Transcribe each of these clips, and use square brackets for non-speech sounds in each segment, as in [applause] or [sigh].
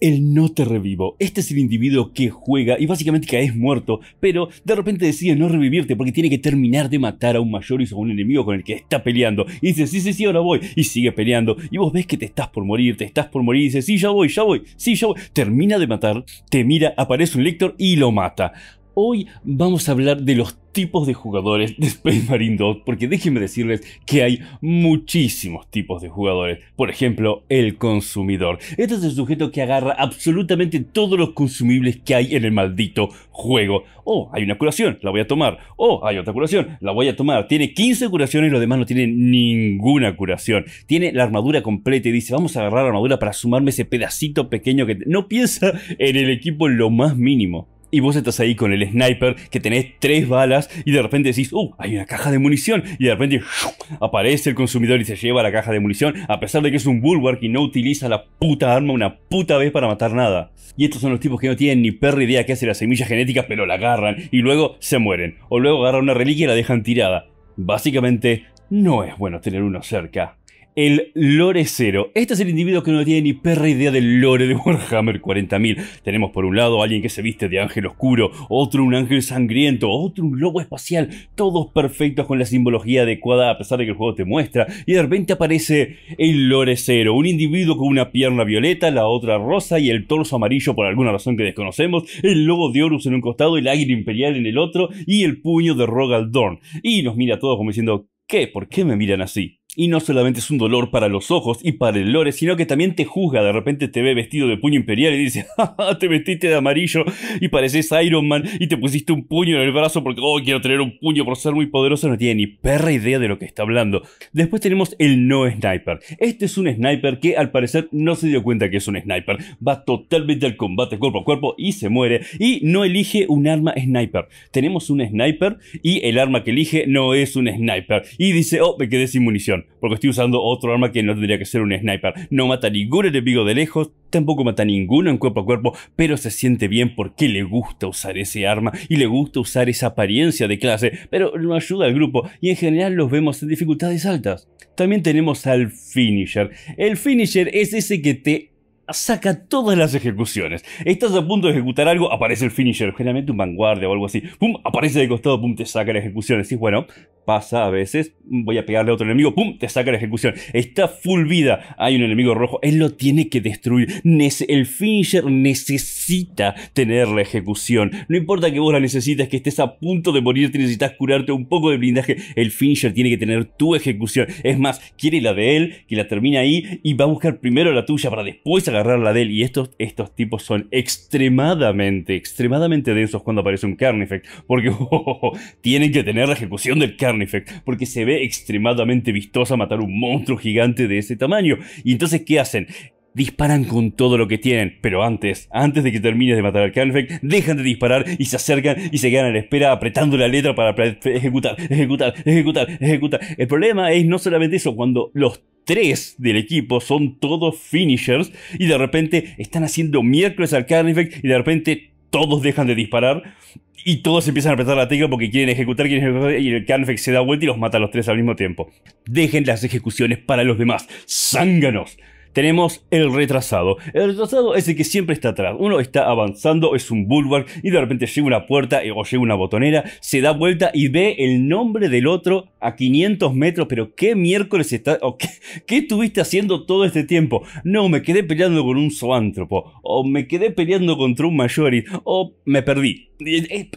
El no te revivo. Este es el individuo que juega y básicamente es muerto, pero de repente decide no revivirte porque tiene que terminar de matar a un mayor y a un enemigo con el que está peleando. Y dice, sí, sí, sí, ahora voy. Y sigue peleando. Y vos ves que te estás por morir, te estás por morir. Y dice, sí, ya voy, ya voy, sí, ya voy. Termina de matar, te mira, aparece un lector y lo mata. Hoy vamos a hablar de los tipos de jugadores de Space Marine 2, porque déjenme decirles que hay muchísimos tipos de jugadores. Por ejemplo, el consumidor. Este es el sujeto que agarra absolutamente todos los consumibles que hay en el maldito juego. Oh, hay una curación, la voy a tomar. Oh, hay otra curación, la voy a tomar. Tiene 15 curaciones y los demás no tienen ninguna curación. Tiene la armadura completa y dice, vamos a agarrar la armadura para sumarme ese pedacito pequeño que... No piensa en el equipo lo más mínimo y vos estás ahí con el sniper que tenés tres balas y de repente decís, ¡uh! Hay una caja de munición y de repente aparece el consumidor y se lleva la caja de munición a pesar de que es un bulwark y no utiliza la puta arma una puta vez para matar nada. Y estos son los tipos que no tienen ni perra idea qué hace la semillas genéticas pero la agarran y luego se mueren. O luego agarran una reliquia y la dejan tirada. Básicamente, no es bueno tener uno cerca el lore Este es el individuo que no tiene ni perra idea del lore de Warhammer 40.000. Tenemos por un lado alguien que se viste de ángel oscuro, otro un ángel sangriento, otro un lobo espacial, todos perfectos con la simbología adecuada a pesar de que el juego te muestra. Y de repente aparece el lore un individuo con una pierna violeta, la otra rosa y el torso amarillo por alguna razón que desconocemos, el lobo de Horus en un costado, el águila imperial en el otro y el puño de Rogaldorn. Y nos mira a todos como diciendo, ¿qué? ¿Por qué me miran así? Y no solamente es un dolor para los ojos y para el lore, sino que también te juzga. De repente te ve vestido de puño imperial y dice, [laughs] te vestiste de amarillo y pareces Iron Man y te pusiste un puño en el brazo porque, oh, quiero tener un puño por ser muy poderoso. No tiene ni perra idea de lo que está hablando. Después tenemos el no sniper. Este es un sniper que al parecer no se dio cuenta que es un sniper. Va totalmente al combate cuerpo a cuerpo y se muere. Y no elige un arma sniper. Tenemos un sniper y el arma que elige no es un sniper. Y dice, oh, me quedé sin munición porque estoy usando otro arma que no tendría que ser un sniper. No mata ningún enemigo de lejos, tampoco mata ninguno en cuerpo a cuerpo, pero se siente bien porque le gusta usar ese arma y le gusta usar esa apariencia de clase, pero no ayuda al grupo y en general los vemos en dificultades altas. También tenemos al finisher. El finisher es ese que te saca todas las ejecuciones. Estás a punto de ejecutar algo, aparece el finisher, generalmente un vanguardia o algo así. ¡Pum! Aparece de costado, ¡pum! Te saca la ejecución. Decís, bueno, pasa a veces, voy a pegarle a otro enemigo, ¡pum! Te saca la ejecución. Está full vida, hay un enemigo rojo, él lo tiene que destruir. el finisher necesita tener la ejecución. No importa que vos la necesites, que estés a punto de morir, necesitas curarte un poco de blindaje. El finisher tiene que tener tu ejecución. Es más, quiere la de él, que la termina ahí y va a buscar primero la tuya para después sacar la de Y estos, estos tipos son extremadamente, extremadamente densos cuando aparece un Carnifex. Porque [laughs] oh, oh, oh, tienen que tener la ejecución del Carnifex. Porque se ve extremadamente vistosa matar un monstruo gigante de ese tamaño. Y entonces, ¿qué hacen? disparan con todo lo que tienen. Pero antes, antes de que termines de matar al Carnifex, dejan de disparar y se acercan y se quedan a la espera apretando la letra para ejecutar, ejecutar, ejecutar, ejecutar. El problema es no solamente eso, cuando los tres del equipo son todos finishers y de repente están haciendo miércoles al Carnifex y de repente todos dejan de disparar y todos empiezan a apretar la tecla porque quieren ejecutar, quieren y el Carnifex se da vuelta y los mata a los tres al mismo tiempo. Dejen las ejecuciones para los demás. Zánganos. Tenemos el retrasado. El retrasado es el que siempre está atrás. Uno está avanzando, es un bulwark y de repente llega una puerta eh, o llega una botonera, se da vuelta y ve el nombre del otro a 500 metros. Pero ¿qué miércoles está? qué, estuviste haciendo todo este tiempo? No, me quedé peleando con un zoántropo. O me quedé peleando contra un mayori, O me perdí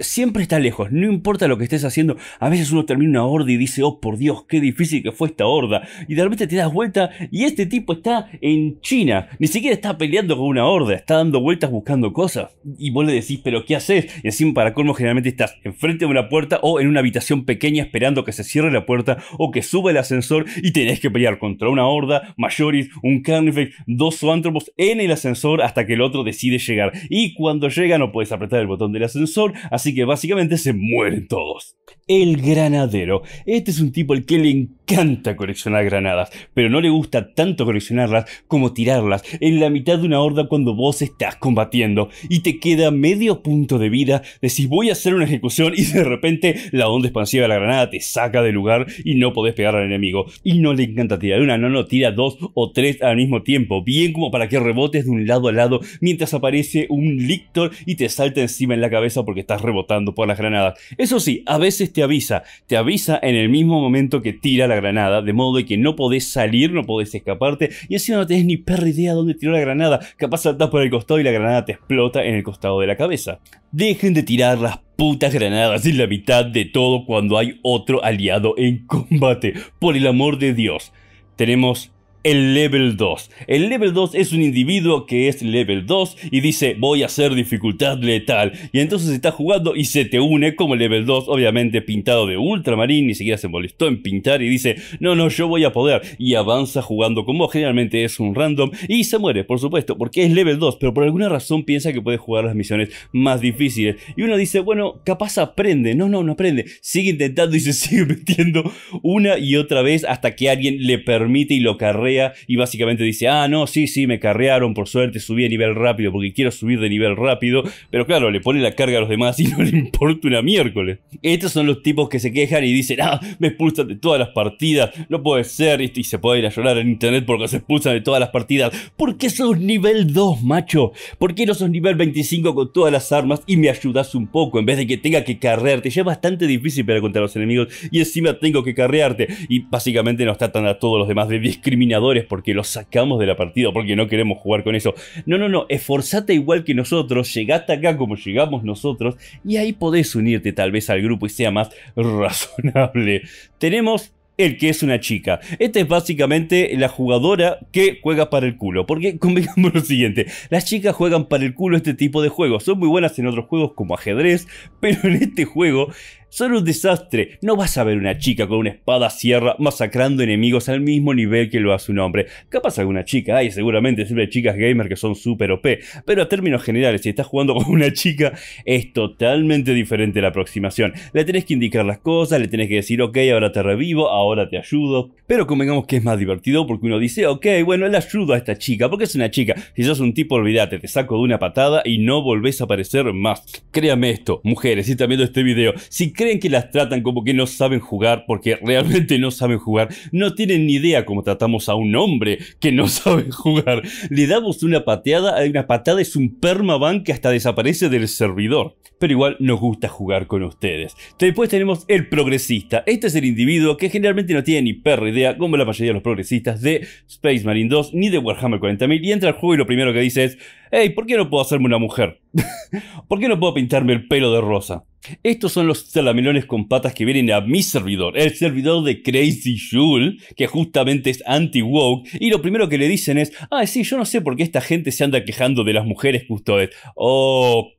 siempre está lejos, no importa lo que estés haciendo. A veces uno termina una horda y dice, oh por Dios, qué difícil que fue esta horda. Y de repente te das vuelta y este tipo está en China. Ni siquiera está peleando con una horda, está dando vueltas buscando cosas. Y vos le decís, pero ¿qué haces? Y encima para colmo generalmente estás enfrente de una puerta o en una habitación pequeña esperando que se cierre la puerta o que suba el ascensor y tenés que pelear contra una horda, mayoris, un carnifex, dos zoántropos en el ascensor hasta que el otro decide llegar. Y cuando llega no puedes apretar el botón del ascensor así que básicamente se mueren todos. El granadero. Este es un tipo al que le encanta coleccionar granadas, pero no le gusta tanto coleccionarlas como tirarlas en la mitad de una horda cuando vos estás combatiendo y te queda medio punto de vida, decís voy a hacer una ejecución y de repente la onda expansiva de la granada te saca del lugar y no podés pegar al enemigo. Y no le encanta tirar una, no, no, tira dos o tres al mismo tiempo, bien como para que rebotes de un lado a lado mientras aparece un lictor y te salta encima en la cabeza porque estás rebotando por las granadas. Eso sí, a veces te avisa, te avisa en el mismo momento que tira la granada, de modo que no podés salir, no podés escaparte, y así no tenés ni perra idea dónde tiró la granada, capaz saltas por el costado y la granada te explota en el costado de la cabeza. Dejen de tirar las putas granadas en la mitad de todo cuando hay otro aliado en combate, por el amor de Dios. Tenemos el level 2. El level 2 es un individuo que es level 2 y dice voy a hacer dificultad letal. Y entonces está jugando y se te une como level 2, obviamente pintado de ultramarín, ni siquiera se molestó en pintar y dice no, no, yo voy a poder. Y avanza jugando como generalmente es un random y se muere, por supuesto, porque es level 2, pero por alguna razón piensa que puede jugar las misiones más difíciles. Y uno dice, bueno, capaz aprende. No, no, no aprende. Sigue intentando y se [laughs] sigue metiendo una y otra vez hasta que alguien le permite y lo carrea y básicamente dice, ah, no, sí, sí, me carrearon, por suerte subí a nivel rápido porque quiero subir de nivel rápido, pero claro, le pone la carga a los demás y [laughs] no le importa una miércoles. Estos son los tipos que se quejan y dicen, ah, me expulsan de todas las partidas, no puede ser, y se puede ir a llorar en internet porque se expulsan de todas las partidas. ¿Por qué sos nivel 2, macho? ¿Por qué no sos nivel 25 con todas las armas y me ayudas un poco en vez de que tenga que carrearte? Ya es bastante difícil para contra los enemigos y encima tengo que carrearte. Y básicamente nos tratan a todos los demás de discriminador porque los sacamos de la partida, porque no queremos jugar con eso. No, no, no, esforzate igual que nosotros, Llegaste acá como llegamos nosotros y ahí podés unirte tal vez al grupo y sea más razonable. Tenemos el que es una chica. Esta es básicamente la jugadora que juega para el culo. Porque convengamos lo siguiente: las chicas juegan para el culo este tipo de juegos. Son muy buenas en otros juegos como ajedrez, pero en este juego son un desastre. No vas a ver una chica con una espada sierra masacrando enemigos al mismo nivel que lo hace un hombre. Capaz alguna chica, hay seguramente siempre chicas gamers que son súper OP. Pero a términos generales, si estás jugando [laughs] con una chica, es totalmente diferente la aproximación. Le tenés que indicar las cosas, le tenés que decir, ok, ahora te revivo, ahora te ayudo. Pero convengamos que es más divertido porque uno dice, ok, bueno, le ayudo a esta chica, porque es una chica. Si sos un tipo, olvídate, te saco de una patada y no volvés a aparecer más. Créame esto, mujeres, si están viendo este video, si creen que las tratan como que no saben jugar porque [laughs] realmente no saben jugar. No tienen ni idea cómo tratamos a un hombre que no [laughs] sabe jugar. Le damos una pateada, eh, una patada es un permaban que hasta desaparece del servidor. Pero igual nos gusta jugar con ustedes. Después tenemos el progresista. Este es el individuo que generalmente no tiene ni perra idea, como la mayoría de los progresistas, de Space Marine 2 ni de Warhammer 40.000 y entra al juego y lo primero que dice es, hey, ¿por qué no puedo hacerme una mujer? [laughs] ¿Por qué no puedo pintarme el pelo de rosa? Estos son los salamelones con patas que vienen a mi servidor, el servidor de Crazy Jules, que justamente es anti-woke, y lo primero que le dicen es, ah, sí, yo no sé por qué esta gente se anda quejando de las mujeres custodes. Ok.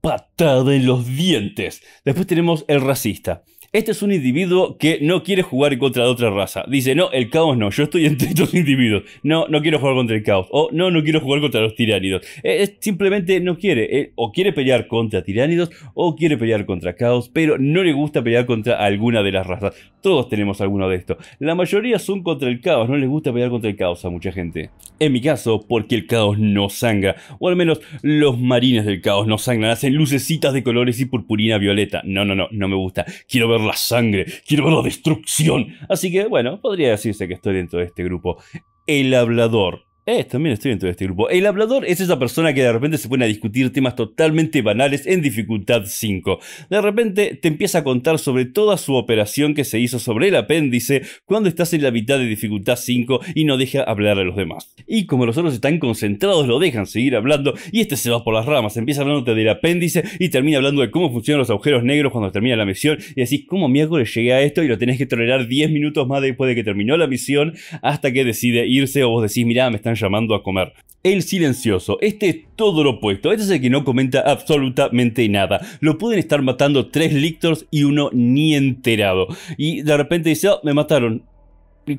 Patada en los dientes. Después tenemos el racista. Este es un individuo que no quiere jugar contra otra raza. Dice, no, el caos no, yo estoy [laughs] entre estos individuos. No, no quiero jugar contra el caos. O no, no quiero jugar contra los tiránidos. Eh, simplemente no quiere. Eh, o quiere pelear contra tiránidos o quiere pelear contra caos, pero no le gusta pelear contra alguna de las razas. Todos tenemos alguno de estos. La mayoría son contra el caos, no les gusta pelear contra el caos a mucha gente. En mi caso, porque el caos no sangra. O al menos los marines del caos no sangran. Hacen lucecitas de colores y purpurina violeta. No, no, no, no me gusta. Quiero ver la sangre, quiero ver la destrucción. Así que bueno, podría decirse que estoy dentro de este grupo. El hablador también estoy dentro de este grupo. El hablador es esa persona que de repente se pone a discutir temas totalmente banales en dificultad 5. De repente te empieza a contar sobre toda su operación que se hizo sobre el apéndice cuando estás en la mitad de dificultad 5 y no deja hablar a los demás. Y como los otros están concentrados, lo dejan seguir hablando y este se va por las ramas, empieza hablándote del apéndice y termina hablando de cómo funcionan los agujeros negros cuando termina la misión y decís, ¿cómo miércoles llegué a esto? Y lo tenés que tolerar 10 minutos más después de que terminó la misión hasta que decide irse o vos decís, mirá, me están llamando a comer. El silencioso, este es todo lo opuesto, este es el que no comenta absolutamente nada. Lo pueden estar matando tres lictors y uno ni enterado. Y de repente dice, oh, me mataron.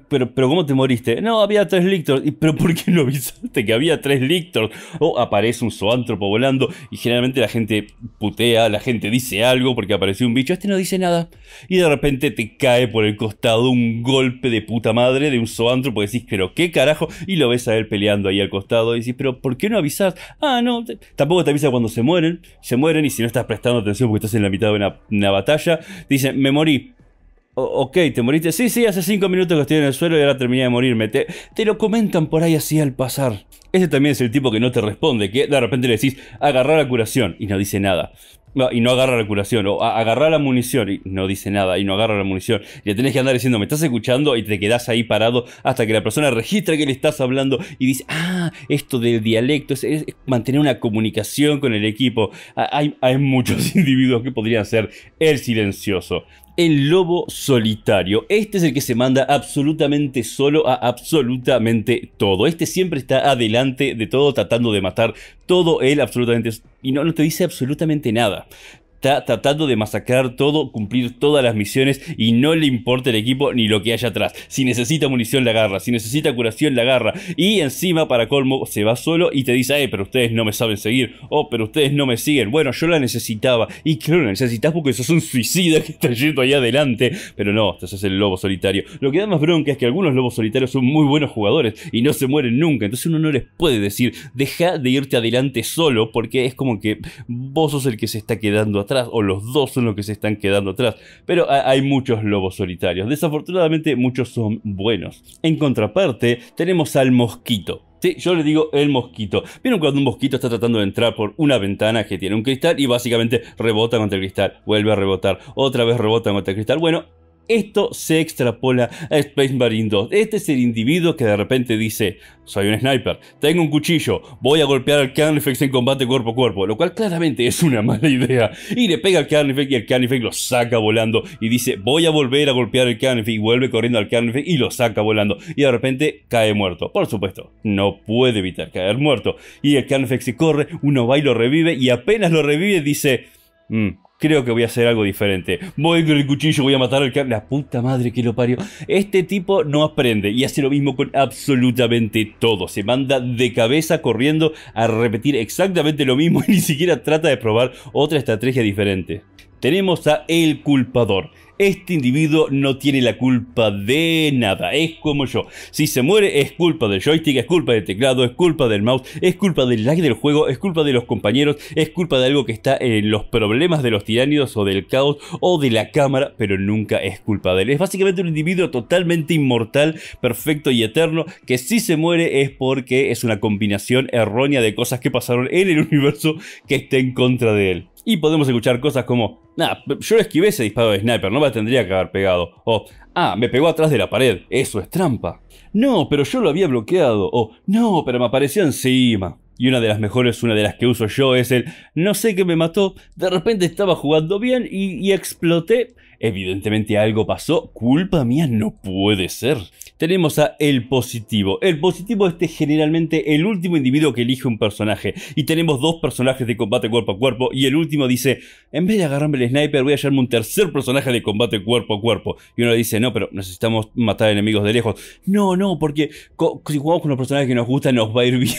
Pero, pero ¿cómo te moriste? No, había tres lictors. ¿Pero por qué no avisaste que había tres lictors? O aparece un zoántropo volando y generalmente la gente putea, la gente dice algo porque apareció un bicho. Este no dice nada. Y de repente te cae por el costado un golpe de puta madre de un zoántropo. Decís, pero qué carajo. Y lo ves a él peleando ahí al costado. Y decís, pero ¿por qué no avisas? Ah, no. Tampoco te avisa cuando se mueren. Se mueren y si no estás prestando atención porque estás en la mitad de una, batalla, dicen, me morí ok, te moriste. Sí, sí, hace cinco minutos que estoy en el suelo y ahora terminé de morirme. Te, lo comentan por ahí así al pasar. Ese también es el tipo que no te responde, que de repente le decís agarrá la curación y no dice nada. Y no agarra la curación, o agarrar la munición y no dice nada, y no agarra la munición. Y le tenés que andar diciendo, me estás escuchando, y te quedás ahí parado hasta que la persona registra que le estás hablando y dice, ah, esto del dialecto es, mantener una comunicación con el equipo. hay muchos [laughs] individuos que podrían ser el silencioso. El Lobo Solitario. Este es el que se manda absolutamente solo a absolutamente todo. Este siempre está adelante de todo, tratando de matar todo él absolutamente. Y no, no te dice absolutamente nada está tratando de masacrar todo, cumplir todas las misiones y no le importa el equipo ni lo que haya atrás. Si necesita munición, la agarra. Si necesita curación, la agarra. Y encima, para colmo, se va solo y te dice, eh, pero ustedes no me saben seguir. Oh, pero ustedes no me siguen. Bueno, yo la necesitaba. Y claro, la necesitas porque sos un suicida que está yendo ahí adelante. Pero no, te es el lobo solitario. Lo que da más bronca es que algunos lobos solitarios son muy buenos jugadores y no se mueren nunca. Entonces uno no les puede decir, deja de irte adelante solo porque es como que vos sos el que se está quedando atrás o los dos son los que se están quedando atrás. Pero hay muchos lobos solitarios. Desafortunadamente muchos son buenos. En contraparte tenemos al mosquito. Sí, yo le digo el mosquito. ¿Vieron cuando un mosquito está tratando de entrar por una ventana que tiene un cristal y básicamente rebota contra el cristal? Vuelve a rebotar. Otra vez rebota contra el cristal. Bueno, esto se extrapola a Space Marine 2. Este es el individuo que de repente dice, soy un sniper, tengo un cuchillo, voy a golpear al Carnifex en combate cuerpo a cuerpo, lo cual claramente es una [laughs] mala idea. Y le pega al Carnifex y el Carnifex lo saca volando y dice, voy a volver a golpear al Carnifex y vuelve corriendo al Carnifex y lo saca volando. Y de repente cae muerto. Por supuesto, no puede evitar caer muerto. Y el Carnifex se corre, uno va y lo revive y apenas lo revive dice... Mm, creo que voy a hacer algo diferente. Voy con el cuchillo, voy a matar al La puta madre que lo parió. Este tipo no aprende y hace lo mismo con absolutamente todo. Se manda de cabeza corriendo a repetir exactamente lo mismo [laughs] y ni siquiera trata de probar otra estrategia diferente tenemos a el culpador. Este individuo no tiene la culpa de nada, es como yo. Si se muere es culpa del joystick, es culpa del teclado, es culpa del mouse, es culpa del lag del juego, es culpa de los compañeros, es culpa de algo que está en los problemas de los tiránidos o del caos o de la cámara, pero nunca es culpa de él. Es básicamente un individuo totalmente inmortal, perfecto y eterno, que si se muere es porque es una combinación errónea de cosas que pasaron en el universo que está en contra de él. Y podemos escuchar cosas como, nah, yo le esquivé ese disparo de sniper, no me tendría que haber pegado. O, ah, me pegó atrás de la pared, eso es trampa. No, pero yo lo había bloqueado. O, no, pero me apareció encima. Y una de las mejores, una de las que uso yo, es el, no sé qué me mató, de repente estaba jugando bien y exploté Evidentemente algo pasó, culpa mía no puede ser. Tenemos a el positivo. El positivo es este generalmente el último individuo que elige un personaje. Y tenemos dos personajes de combate cuerpo a cuerpo. Y el último dice, en vez de agarrarme el sniper voy a llamarme un tercer personaje de combate cuerpo a cuerpo. Y uno dice, no, pero necesitamos matar enemigos de lejos. No, no, porque si jugamos con los personajes que nos gusta, nos va a ir [laughs] bien.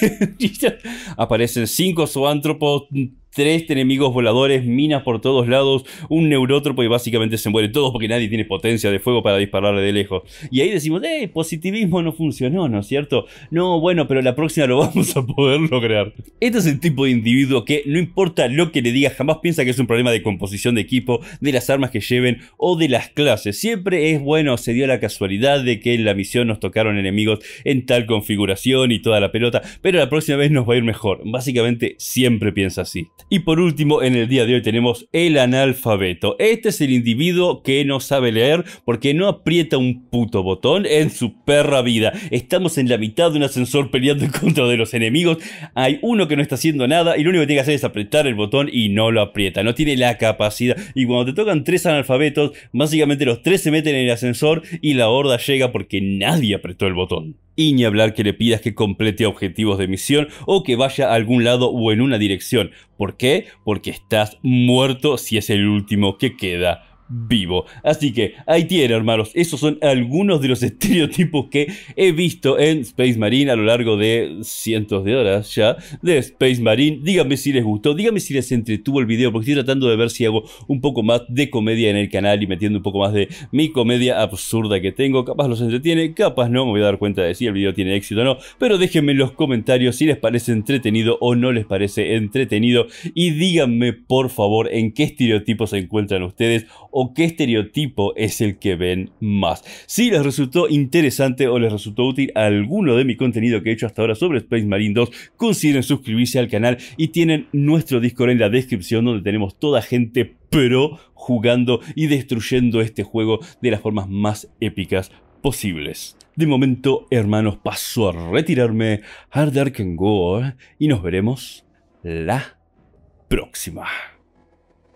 Aparecen cinco zoántropos, tres enemigos voladores, minas por todos lados, un neurótropo y básicamente se muere todos porque nadie tiene potencia de fuego para dispararle de lejos. Y ahí decimos, eh, positivismo no funcionó, ¿no es cierto? No, bueno, pero la próxima lo [laughs] vamos a poder lograr. Este es el tipo de individuo que no importa lo que le digas, jamás piensa que es un problema de composición de equipo, de las armas que lleven o de las clases. Siempre es bueno, se dio la casualidad de que en la misión nos tocaron enemigos en tal configuración y toda la pelota, pero la próxima vez nos va a ir mejor. Básicamente siempre piensa así. Y por último, en el día de hoy tenemos el analfabeto. Este es el individuo que no sabe leer porque no aprieta un puto botón en su perra vida. Estamos en la mitad de un ascensor peleando [laughs] en contra de los enemigos. Hay uno que no está haciendo nada y lo único que tiene que hacer es apretar el botón y no lo aprieta. No tiene la capacidad. Y cuando te tocan tres analfabetos, básicamente los tres se meten en el ascensor y la horda llega porque nadie apretó el botón. Y ni hablar que le pidas que complete objetivos de misión o que vaya a algún lado o en una dirección. ¿Por qué? Porque estás muerto si es el último que queda vivo. Así que ahí tiene, hermanos. Esos son algunos de los [laughs] estereotipos que he visto en Space Marine a lo largo de cientos de horas ya de Space Marine. Díganme si les gustó, díganme si les entretuvo el video, porque estoy tratando de ver si hago un poco más de comedia en el canal y metiendo un poco más de mi comedia absurda que tengo. Capaz los entretiene, capaz no, me voy a dar cuenta de si el video tiene éxito o no. Pero déjenme en los comentarios si les parece entretenido o no les parece entretenido. Y díganme por favor en qué estereotipos se encuentran ustedes o o qué estereotipo es el que ven más. Si les resultó interesante o les resultó útil alguno de mi contenido que he hecho hasta ahora sobre Space Marine 2, consideren suscribirse al canal y tienen nuestro Discord en la descripción donde tenemos toda gente pro jugando y destruyendo este juego de las formas más épicas posibles. De momento, hermanos, paso a retirarme. Hard Dark and Gore. Y nos veremos la próxima.